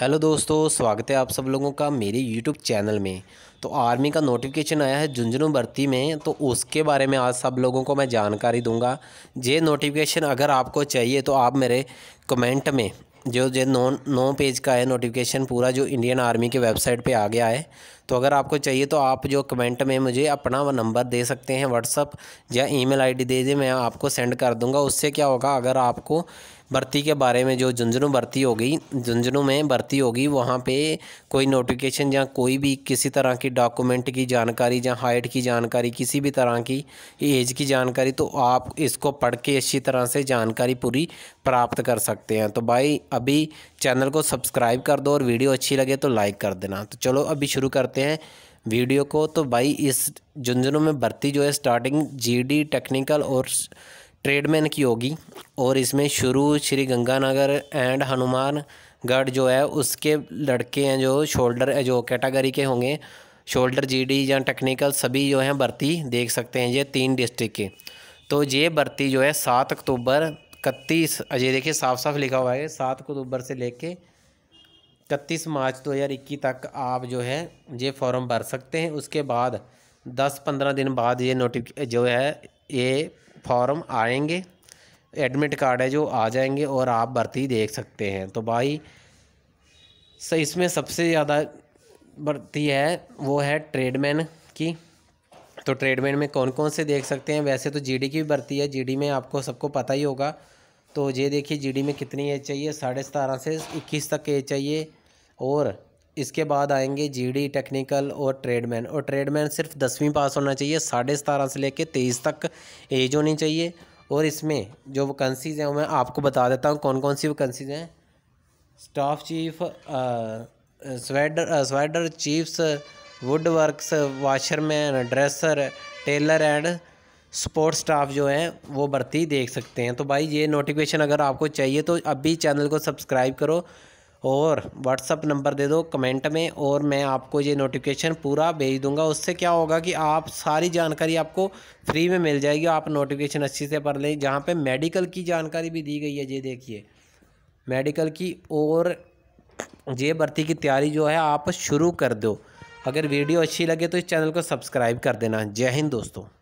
hello दोस्तों स्वागत है आप सब लोगों का मेरे यूट्यूब चैनल में तो आर्मी का नोटिफिकेशन आया है झुंझुनू भर्ती में तो उसके बारे में आज सब लोगों को मैं जानकारी दूंगा ये नोटिफिकेशन अगर आपको चाहिए तो आप मेरे कमेंट में जो जो नौ नौ पेज का है नोटिफिकेशन पूरा जो इंडियन आर्मी के वेबसाइट पे आ गया है तो अगर आपको चाहिए तो आप जो कमेंट में मुझे अपना नंबर दे सकते हैं व्हाट्सअप या ईमेल आईडी दे दे मैं आपको सेंड कर दूंगा उससे क्या होगा अगर आपको भर्ती के बारे में जो झुंझुनू भर्ती होगी झुंझुनू में भर्ती होगी वहाँ पे कोई नोटिफिकेशन या कोई भी किसी तरह की डॉक्यूमेंट की जानकारी या हाइट की जानकारी किसी भी तरह की एज की जानकारी तो आप इसको पढ़ के अच्छी तरह से जानकारी पूरी प्राप्त कर सकते हैं तो भाई अभी चैनल को सब्सक्राइब कर दो और वीडियो अच्छी लगे तो लाइक कर देना तो चलो अभी शुरू करते हैं वीडियो को तो भाई इस झुंझुनू में भर्ती जो है स्टार्टिंग जीडी टेक्निकल और ट्रेडमैन की होगी और इसमें शुरू श्री गंगानगर एंड हनुमानगढ़ जो है उसके लड़के हैं जो शोल्डर जो कैटागरी के होंगे शोल्डर जीडी या टेक्निकल सभी जो हैं भर्ती देख सकते हैं ये तीन डिस्ट्रिक्ट के तो ये भर्ती जो है सात अक्टूबर इकतीस अजय देखिए साफ साफ लिखा हुआ है सात अक्टूबर से लेके इकतीस मार्च दो हज़ार इक्कीस तक आप जो है ये फॉर्म भर सकते हैं उसके बाद दस पंद्रह दिन बाद ये नोटिफिक जो है ये फॉर्म आएंगे एडमिट कार्ड है जो आ जाएंगे और आप भर्ती देख सकते हैं तो भाई सही इसमें सबसे ज़्यादा भर्ती है वो है ट्रेडमैन की तो ट्रेडमैन में कौन कौन से देख सकते हैं वैसे तो जीडी की भी भर्ती है जीडी में आपको सबको पता ही होगा तो ये देखिए जीडी में कितनी एज चाहिए साढ़े सतारह से इक्कीस तक एज चाहिए और इसके बाद आएंगे जीडी टेक्निकल और ट्रेडमैन और ट्रेडमैन सिर्फ दसवीं पास होना चाहिए साढ़े सतारह से लेकर तेईस तक एज होनी चाहिए और इसमें जो वैकेंसीज़ हैं वो मैं आपको बता देता हूँ कौन कौन सी वैकेंसीज़ हैं staff chief steward steward chiefs wood workers washerman dresser tailor and sports staff जो हैं वो भर्ती देख सकते हैं तो भाई ये नोटिफिकेशन अगर आपको चाहिए तो अभी चैनल को सब्सक्राइब करो और व्हाट्सअप नंबर दे दो कमेंट में और मैं आपको ये नोटिफिकेशन पूरा भेज दूंगा उससे क्या होगा कि आप सारी जानकारी आपको फ्री में मिल जाएगी आप नोटिफिकेशन अच्छे से पढ़ लें जहाँ पे मेडिकल की जानकारी भी दी गई है ये देखिए मेडिकल की और ये भर्ती की तैयारी जो है आप शुरू कर दो अगर वीडियो अच्छी लगे तो इस चैनल को सब्सक्राइब कर देना जय हिंद दोस्तों